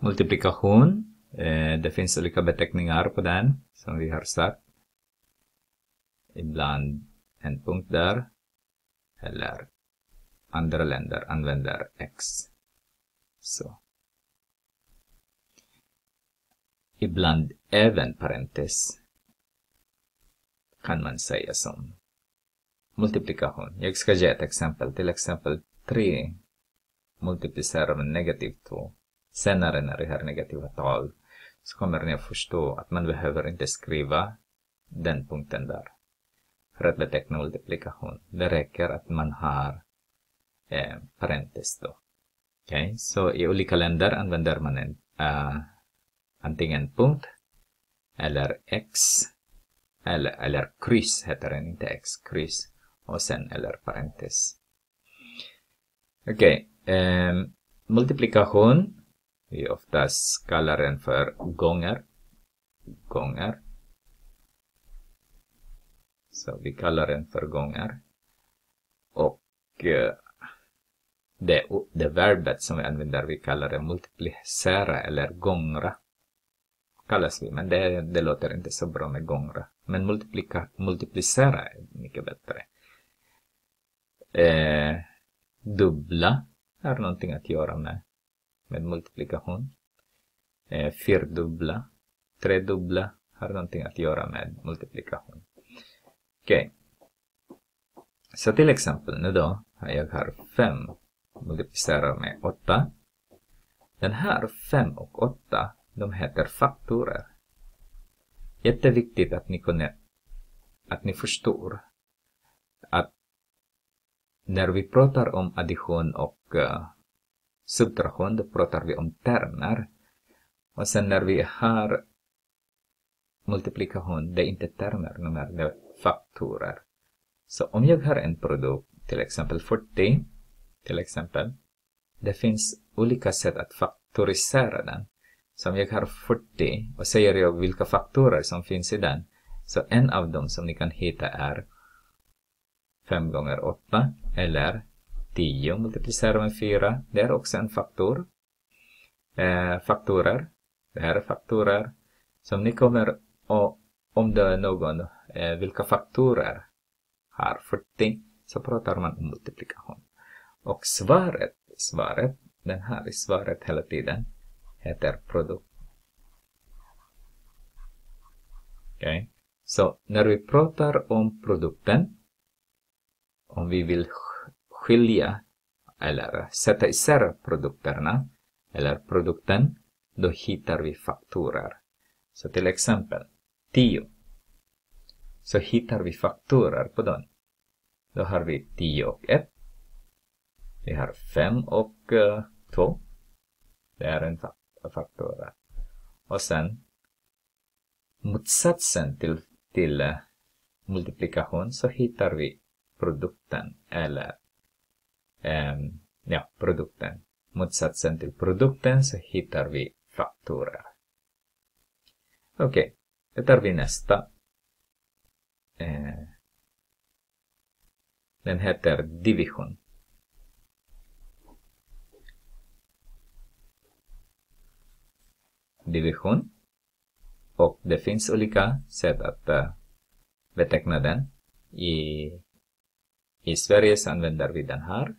multiplikation. Eh, det finns olika beteckningar på den som vi har sagt. Ibland en punkt där eller andra länder använder X. Så. Ibland även parentes kan man säga som multiplikation. Jag ska ge ett exempel. Till exempel 3 multiplicerar med negativ 2 senare när det här negativa tal, så kommer ni att förstå att man behöver inte skriva den punkten där för att beteckna multiplikation. Det räcker att man har eh, parentes då. Okay? Så i olika länder använder man en, uh, antingen punkt eller x eller, eller kryss heter den, inte x, kryss och sen eller parentes. Okej, okay. eh, multiplikation vi oftast kallar den för gånger. Gånger. Så vi kallar den för gånger. Och eh, det, det verbet som vi använder, vi kallar det multiplicera eller gångra. Kallas vi, men det, det låter inte så bra med gångra. Men multiplika, multiplicera är mycket bättre. Eh, dubbla har någonting att göra med med multiplikation. Eh, fyrdubbla, tredubbla har någonting att göra med multiplikation. Okej. Okay. Så till exempel nu då, jag har 5 multiplicerar med 8. Den här 5 och 8, de heter faktorer. Jätteviktigt att ni kunde, att ni förstår att när vi pratar om addition och uh, subtraktion, då pratar vi om termer. Och sen när vi har multiplikation, det är inte termer nummer, det är faktorer. Så om jag har en produkt, till exempel 40, till exempel, det finns olika sätt att faktorisera den. Så om jag har 40 och säger jag vilka faktorer som finns i den, så en av dem som ni kan hitta är 5 gånger 8 eller 10 multiplicerar med 4. Det är också en faktor. Eh, faktorer. Det här är faktorer. Som ni kommer och om det är någon, eh, vilka faktorer har 40, så pratar man om multiplikation. Och svaret, svaret, den här i svaret hela tiden, heter produkt. Okej? Okay. Så när vi pratar om produkten, om vi vill skilja eller sätta isär produkterna eller produkten, då hittar vi faktorer. Så till exempel 10. Så hittar vi faktorer på den. Då har vi 10 och 1. Vi har 5 och 2. Eh, Det är en faktor. Och sen motsatsen till, till eh, multiplikation så hittar vi produkten eller Ehm, ja, produkten. Motsatsen till produkten så hittar vi fakturer. Okej, okay. då tar vi nästa. Ehm, den heter division. Division. Och det finns olika sätt att eh, beteckna den. I, i Sverige så använder vi den här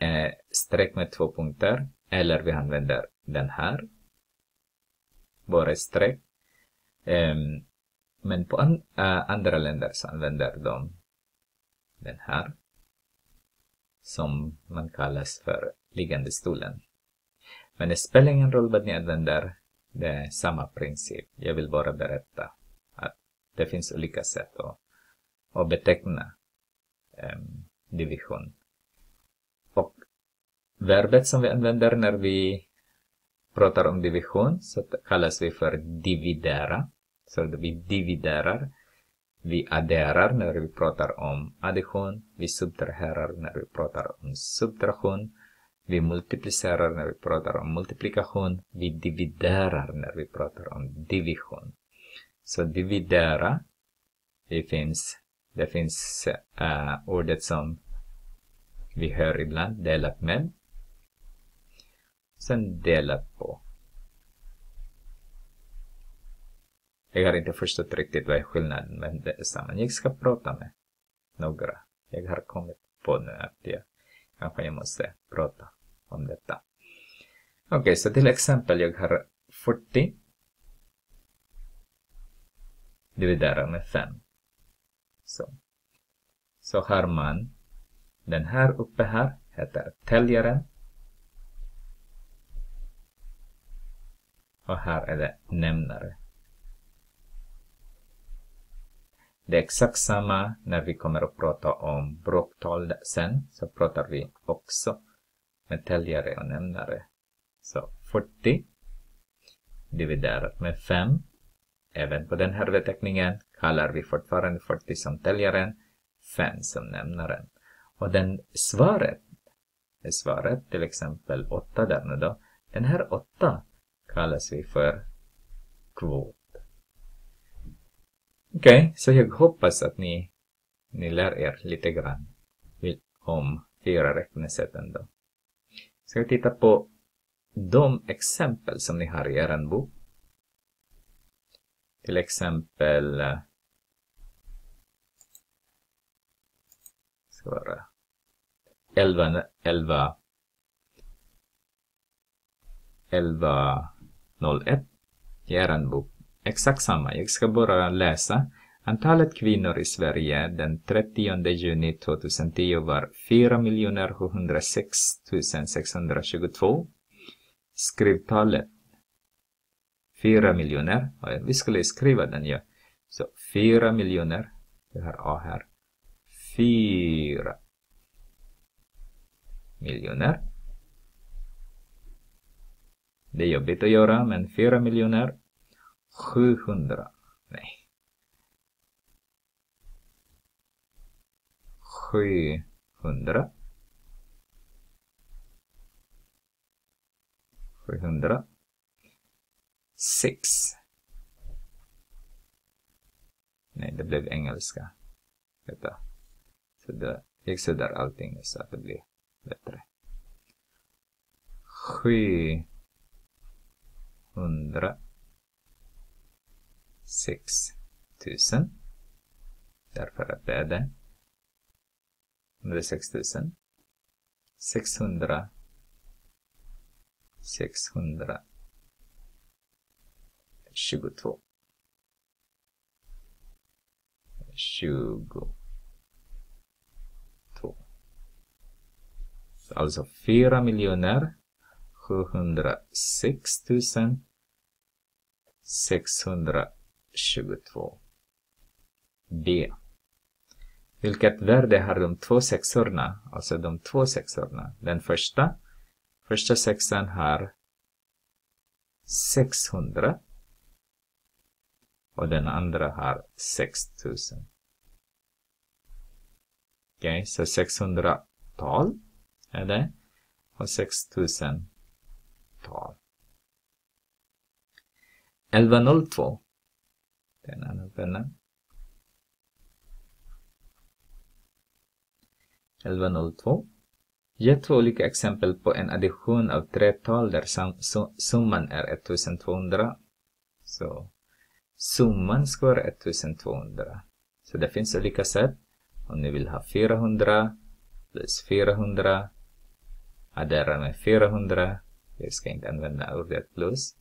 Eh, streck med två punkter eller vi använder den här. Bara streck. Ehm, men på eh, andra länder så använder de den här som man kallas för liggande stolen. Men det spelar ingen roll vad ni använder, det är samma princip. Jag vill bara berätta att det finns olika sätt att, att beteckna um, division verbet som vi använder när vi pratar om division så kallas vi för dividera. Så vi dividerar. Vi adderar när vi pratar om addition. Vi subtraherar när vi pratar om subtraktion. Vi multiplicerar när vi pratar om multiplikation. Vi dividerar när vi pratar om division. Så dividera, det finns, det finns uh, ordet som vi hör ibland, delat med. Sen dela på. Jag har inte förstått riktigt vad är skillnaden, men det är samma. Jag ska prata med några. Jag har kommit på nu att jag kanske jag måste prata om detta. Okej, okay, så till exempel jag har 40 dividerat med 5. Så. så har man den här uppe här, heter täljaren. och här är det nämnare. Det är exakt samma när vi kommer att prata om bråktal sen, så pratar vi också med täljare och nämnare. Så 40 dividerat med 5. Även på den här beteckningen kallar vi fortfarande 40 som täljaren, 5 som nämnaren. Och den svaret, svaret till exempel 8 där nu då, den här 8 kallas vi för kvot. Okej, okay, så jag hoppas att ni, ni lär er lite grann om fyra räknesätten då. Ska vi titta på de exempel som ni har i er bok? Till exempel eh, ska vara 11, 11, 11 01 i er bok. Exakt samma. Jag ska bara läsa. Antalet kvinnor i Sverige den 30 juni 2010 var 4 706 622. Skrivtalet 4 miljoner. Vi skulle skriva den ja. Så 4 miljoner. Jag har A här. 4 miljoner. Det är jobbigt att göra, men 4 miljoner 700. Nej. 700. 700. 6. Nej, det blev engelska. Vänta. Så det gick sådär allting så att det blir bättre. 7 hundra, sex tusen, därför att det är det. Under 6 000. 600. 600. 22. 22. Alltså 4 miljoner 706 622. B. Vilket värde har de två sexorna, alltså de två sexorna? Den första, första sexan har 600 och den andra har 6000. Okej, okay, så 600 tal är det och 6000 bra. 11.02 den här novellen. 11.02 Ge två olika exempel på en addition av tre tal där summan är 1200. Så summan ska vara 1200. Så det finns olika sätt. Om ni vill ha 400 plus 400 addera med 400 jag ska inte använda ordet plus.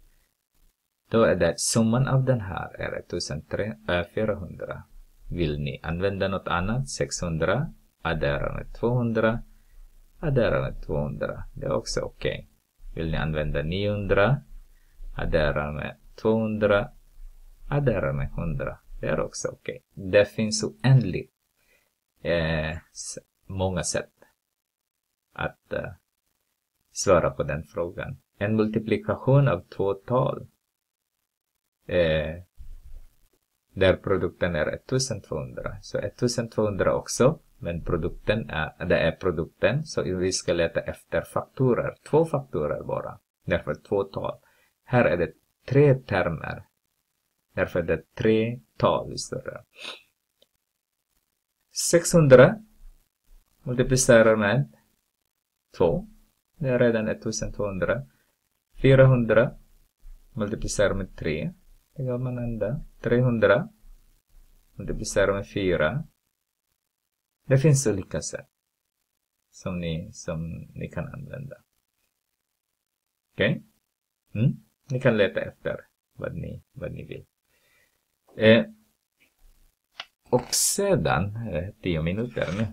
Då är det summan av den här är 1400. Vill ni använda något annat, 600, addera med 200, addera med 200. Det är också okej. Okay. Vill ni använda 900, addera med 200, addera med 100. Det är också okej. Okay. Det finns oändligt eh, många sätt att eh, svara på den frågan. En multiplikation av två tal eh, där produkten är 1200. Så 1200 också, men produkten är, det är produkten, så vi ska leta efter faktorer. Två faktorer bara, därför två tal. Här är det tre termer, därför är det tre tal istället. 600 multiplicerar med 2 det är redan 1200. 400 multiplicerar med 3. Det gör man ända. 300 multiplicerar med 4. Det finns olika sätt som ni, som ni kan använda. Okej? Okay? Mm? Ni kan leta efter vad ni, vad ni vill. Eh, och sedan, eh, tio minuter nu.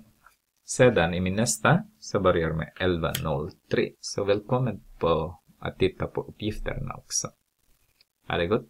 Sedan i min nästa så börjar med 11.03. Så välkommen på att titta på uppgifterna också. Ha det gott!